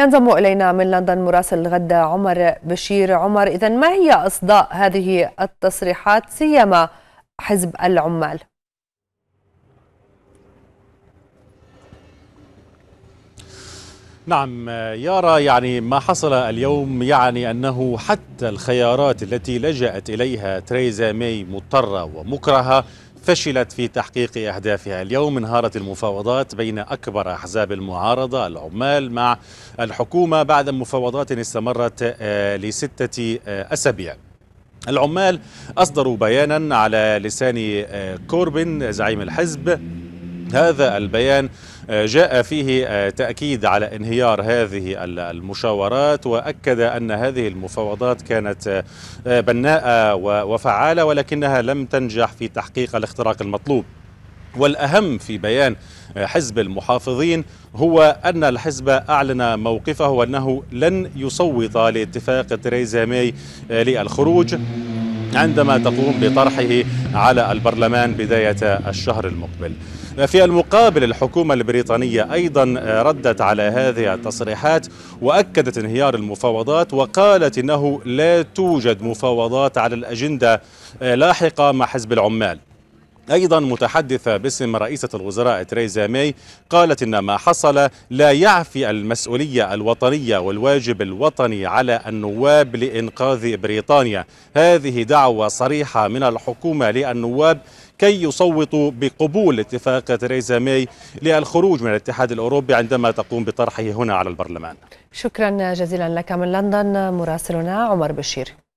ينضم إلينا من لندن مراسل الغد عمر بشير عمر إذا ما هي إصداء هذه التصريحات سيما حزب العمال؟ نعم يارا يعني ما حصل اليوم يعني أنه حتى الخيارات التي لجأت إليها تريزا مي مضطرة ومكرهة فشلت في تحقيق أهدافها اليوم انهارت المفاوضات بين أكبر أحزاب المعارضة العمال مع الحكومة بعد مفاوضات استمرت آه، لستة آه، أسابيع العمال أصدروا بيانا على لسان آه، كوربن زعيم الحزب هذا البيان آه، جاء فيه آه، تأكيد على انهيار هذه المشاورات وأكد أن هذه المفاوضات كانت آه، بناءة وفعالة ولكنها لم تنجح في تحقيق الاختراق المطلوب والأهم في بيان حزب المحافظين هو أن الحزب أعلن موقفه أنه لن يصوت لاتفاق تريزا ماي للخروج عندما تقوم بطرحه على البرلمان بداية الشهر المقبل في المقابل الحكومة البريطانية أيضا ردت على هذه التصريحات وأكدت انهيار المفاوضات وقالت إنه لا توجد مفاوضات على الأجندة لاحقة مع حزب العمال أيضا متحدثة باسم رئيسة الوزراء تريزا ماي قالت إن ما حصل لا يعفي المسؤولية الوطنية والواجب الوطني على النواب لإنقاذ بريطانيا هذه دعوة صريحة من الحكومة للنواب كي يصوتوا بقبول اتفاق تريزا ماي للخروج من الاتحاد الأوروبي عندما تقوم بطرحه هنا على البرلمان شكرا جزيلا لك من لندن مراسلنا عمر بشير